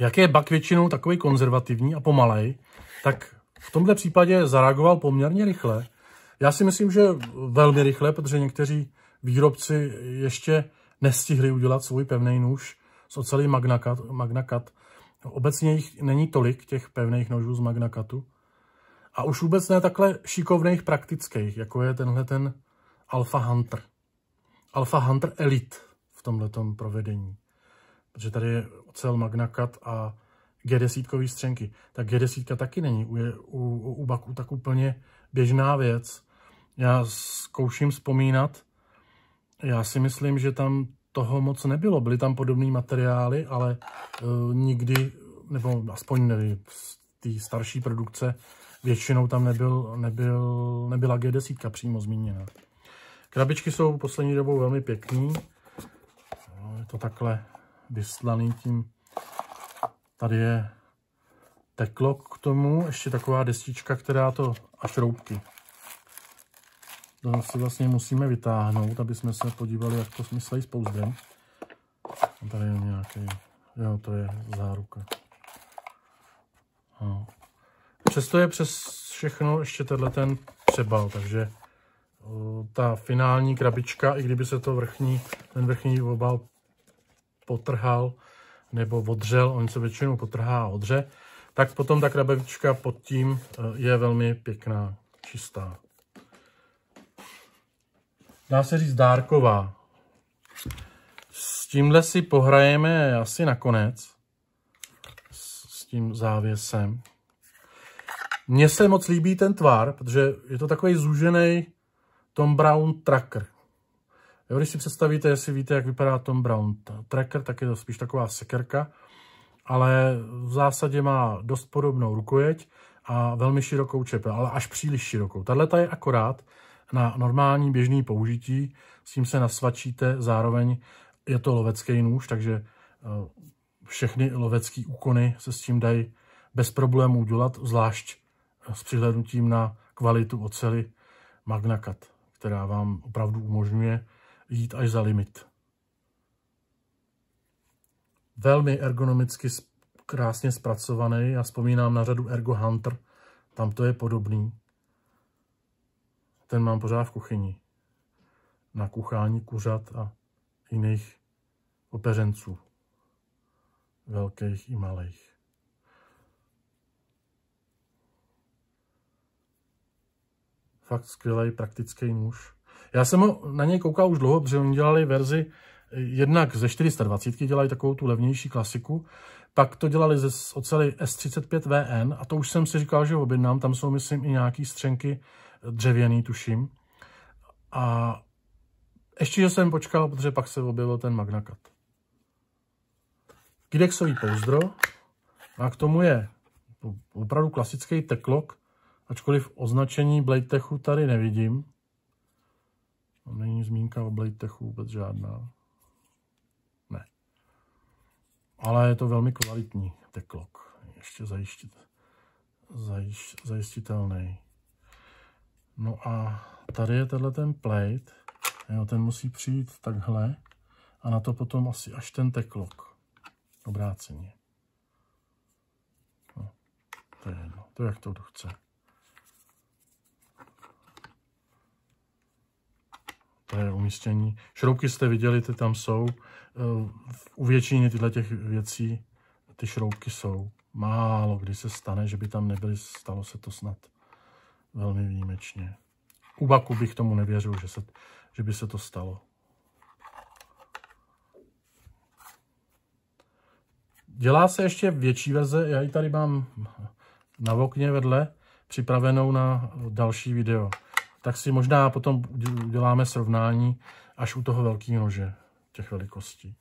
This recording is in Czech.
Jak je bak většinou takový konzervativní a pomalej, tak v tomto případě zareagoval poměrně rychle. Já si myslím, že velmi rychle, protože někteří výrobci ještě nestihli udělat svůj pevný nůž z ocelí magnakat. Magna Cut. Obecně jich není tolik, těch pevných nožů z magnakatu, A už vůbec ne takhle šikovných praktických, jako je tenhle ten Alpha Hunter. Alpha Hunter Elite v tomhletom provedení protože tady je ocel magnakat a G10 střenky. Tak G10 taky není u, u, u baků tak úplně běžná věc. Já zkouším vzpomínat, já si myslím, že tam toho moc nebylo. Byly tam podobné materiály, ale uh, nikdy, nebo aspoň nevím, z té starší produkce, většinou tam nebyl, nebyl, nebyla G10 přímo zmíněna. Krabičky jsou poslední dobou velmi pěkný. No, je to takhle vyslaný tím. Tady je teklo k tomu, ještě taková destička, která to a šroubky. To si vlastně musíme vytáhnout, aby jsme se podívali, jak to smyslejí s pouzdrem. Tady je nějaký, jo, to je záruka. No. Přesto je přes všechno ještě tenhle ten přebal, takže ta finální krabička, i kdyby se to vrchní, ten vrchní obal potrhal nebo odřel, on se většinou potrhá a odře, tak potom ta krabička pod tím eh, je velmi pěkná, čistá. Dá se říct dárková. S tímhle si pohrajeme asi nakonec. S tím závěsem. Mně se moc líbí ten tvar, protože je to takový zúžený Tom Brown Tracker. Jo, když si představíte, jestli víte, jak vypadá Tom Brown tracker, tak je to spíš taková sekerka, ale v zásadě má dost podobnou rukojeť a velmi širokou čepel, ale až příliš širokou. Tahle je akorát na normální běžný použití, s tím se nasvačíte, zároveň je to lovecký nůž, takže eh, všechny lovecké úkony se s tím dají bez problémů dělat, zvlášť eh, s přihlednutím na kvalitu ocely Magnacat, která vám opravdu umožňuje jít až za limit. Velmi ergonomicky krásně zpracovaný. Já vzpomínám na řadu Ergo Hunter, tam to je podobný. Ten mám pořád v kuchyni. Na kuchání kuřat a jiných opeřenců. Velkých i malých. Fakt skvělý praktický nůž. Já jsem ho, na něj koukal už dlouho, protože oni dělali verzi eh, jednak ze 420, dělají takovou tu levnější klasiku, pak to dělali ze oceli S35VN a to už jsem si říkal, že objednám, tam jsou myslím i nějaký střenky eh, dřevěný, tuším. A ještě, že jsem počkal, protože pak se objevil ten Magnakat. Kidexový pouzdro a k tomu je opravdu klasický teklok, ačkoliv označení Blade Techu tady nevidím. Tam není zmínka o Blade Techu vůbec žádná. Ne. Ale je to velmi kvalitní teklok. Ještě zajištit, zajiš, zajistitelný. No a tady je tenhle ten plate. Jo, ten musí přijít takhle. A na to potom asi až ten teklok. Obráceně. No, to je jedno. To jak to chce. to je umístění. Šroubky jste viděli, ty tam jsou. Eh, u většiny tyhle těch věcí ty šroubky jsou. Málo kdy se stane, že by tam nebyly, stalo se to snad velmi výjimečně. U baku bych tomu nevěřil, že, se, že by se to stalo. Dělá se ještě větší verze, já ji tady mám na okně vedle, připravenou na další video tak si možná potom uděláme srovnání až u toho velkého nože těch velikostí.